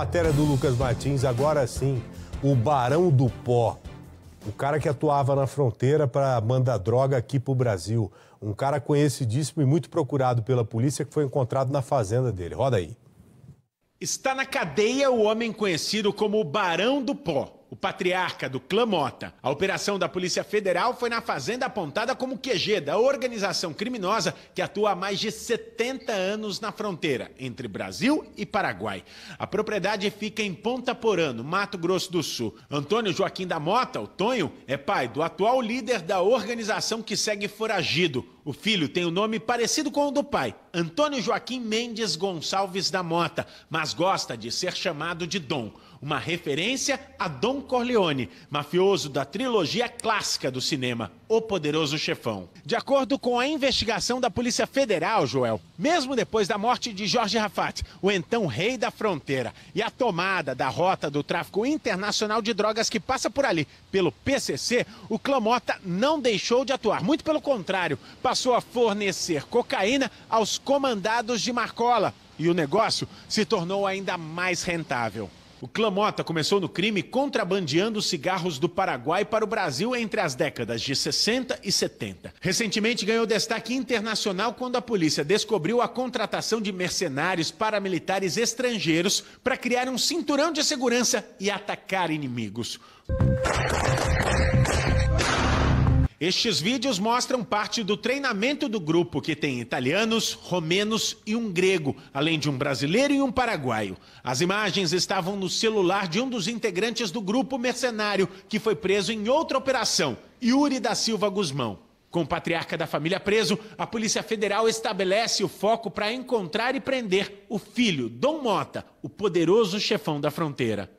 Matéria é do Lucas Martins, agora sim, o Barão do Pó. O cara que atuava na fronteira para mandar droga aqui para o Brasil. Um cara conhecidíssimo e muito procurado pela polícia que foi encontrado na fazenda dele. Roda aí. Está na cadeia o homem conhecido como Barão do Pó o patriarca do clã Mota. A operação da Polícia Federal foi na fazenda apontada como QG da organização criminosa que atua há mais de 70 anos na fronteira entre Brasil e Paraguai. A propriedade fica em Ponta Porã, no Mato Grosso do Sul. Antônio Joaquim da Mota, o Tonho, é pai do atual líder da organização que segue foragido, o filho tem um nome parecido com o do pai, Antônio Joaquim Mendes Gonçalves da Mota, mas gosta de ser chamado de Dom uma referência a Don Corleone, mafioso da trilogia clássica do cinema, O Poderoso Chefão. De acordo com a investigação da Polícia Federal, Joel, mesmo depois da morte de Jorge Rafat, o então rei da fronteira, e a tomada da rota do tráfico internacional de drogas que passa por ali pelo PCC, o Clamota não deixou de atuar. Muito pelo contrário, passou a fornecer cocaína aos comandados de Marcola. E o negócio se tornou ainda mais rentável. O Clamota começou no crime contrabandeando cigarros do Paraguai para o Brasil entre as décadas de 60 e 70. Recentemente ganhou destaque internacional quando a polícia descobriu a contratação de mercenários paramilitares estrangeiros para criar um cinturão de segurança e atacar inimigos. Estes vídeos mostram parte do treinamento do grupo, que tem italianos, romenos e um grego, além de um brasileiro e um paraguaio. As imagens estavam no celular de um dos integrantes do grupo mercenário, que foi preso em outra operação, Yuri da Silva Guzmão. Com o patriarca da família preso, a Polícia Federal estabelece o foco para encontrar e prender o filho, Dom Mota, o poderoso chefão da fronteira.